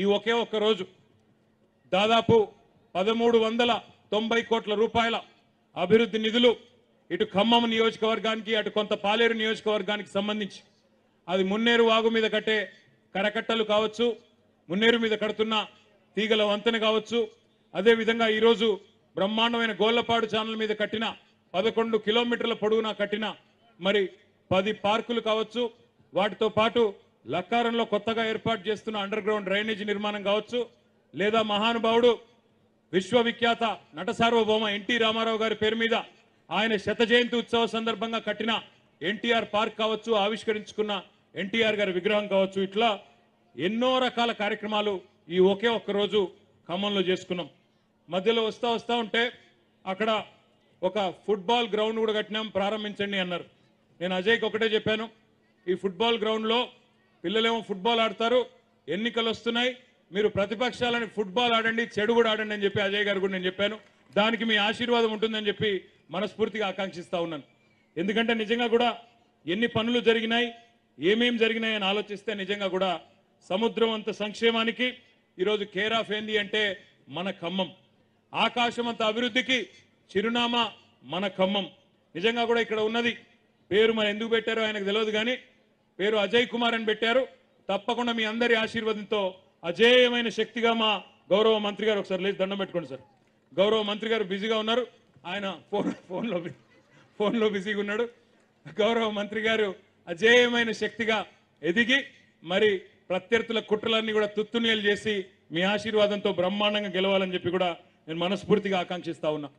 ఈ ఒకే ఒక్క రోజు దాదాపు పదమూడు వందల తొంభై కోట్ల రూపాయల అభివృద్ధి నిధులు ఇటు ఖమ్మం నియోజకవర్గానికి అటు కొంత పాలేరు నియోజకవర్గానికి సంబంధించి అది మున్నేరు వాగు మీద కట్టే కరకట్టలు కావచ్చు మున్నేరు మీద కడుతున్న తీగల వంతెన కావచ్చు అదేవిధంగా ఈరోజు బ్రహ్మాండమైన గోళ్లపాడు ఛానల్ మీద కట్టిన పదకొండు కిలోమీటర్ల పొడవునా కట్టిన మరి పది పార్కులు కావచ్చు వాటితో పాటు లక్కారంలో కొత్తగా ఏర్పాటు చేస్తున్న అండర్ గ్రౌండ్ డ్రైనేజీ నిర్మాణం కావచ్చు లేదా మహానుభావుడు విశ్వవిఖ్యాత నట సార్వభౌమ ఎన్టీ రామారావు గారి పేరు మీద ఆయన శత జయంతి ఉత్సవ సందర్భంగా కట్టిన ఎన్టీఆర్ పార్క్ కావచ్చు ఆవిష్కరించుకున్న ఎన్టీఆర్ గారి విగ్రహం కావచ్చు ఇట్లా ఎన్నో రకాల కార్యక్రమాలు ఈ ఒకే ఒక్క రోజు ఖమ్మంలో చేసుకున్నాం మధ్యలో వస్తూ వస్తూ ఉంటే అక్కడ ఒక ఫుట్బాల్ గ్రౌండ్ కూడా కట్టినాం ప్రారంభించండి అన్నారు నేను అజయ్కి ఒకటే చెప్పాను ఈ ఫుట్బాల్ గ్రౌండ్లో పిల్లలేమో ఫుట్బాల్ ఆడతారు ఎన్నికలు వస్తున్నాయి మీరు ప్రతిపక్షాలని ఫుట్బాల్ ఆడండి చెడు కూడా ఆడండి అని చెప్పి అజయ్ గారు కూడా నేను చెప్పాను దానికి మీ ఆశీర్వాదం ఉంటుందని చెప్పి మనస్ఫూర్తిగా ఆకాంక్షిస్తా ఉన్నాను ఎందుకంటే నిజంగా కూడా ఎన్ని పనులు జరిగినాయి ఏమేమి జరిగినాయి అని ఆలోచిస్తే నిజంగా కూడా సముద్రం అంత సంక్షేమానికి ఈరోజు కేర్ ఆఫ్ ఏంది అంటే మన ఖమ్మం ఆకాశం అంత అభివృద్ధికి చిరునామా మన ఖమ్మం నిజంగా కూడా ఇక్కడ ఉన్నది పేరు మరి ఎందుకు పెట్టారో ఆయనకు తెలియదు కానీ పేరు అజయ్ కుమార్ అని పెట్టారు తప్పకుండా మీ అందరి ఆశీర్వాదంతో అజేయమైన శక్తిగా మా గౌరవ మంత్రి గారు ఒకసారి లేచి దండం పెట్టుకోండి సార్ గౌరవ మంత్రి గారు బిజీగా ఉన్నారు ఆయన ఫోన్ ఫోన్లో ఫోన్లో బిజీగా ఉన్నాడు గౌరవ మంత్రి గారు అజేయమైన శక్తిగా ఎదిగి మరి ప్రత్యర్థుల కుట్రలన్నీ కూడా తుత్తునేలు చేసి మీ ఆశీర్వాదంతో బ్రహ్మాండంగా గెలవాలని చెప్పి కూడా నేను మనస్ఫూర్తిగా ఆకాంక్షిస్తా ఉన్నా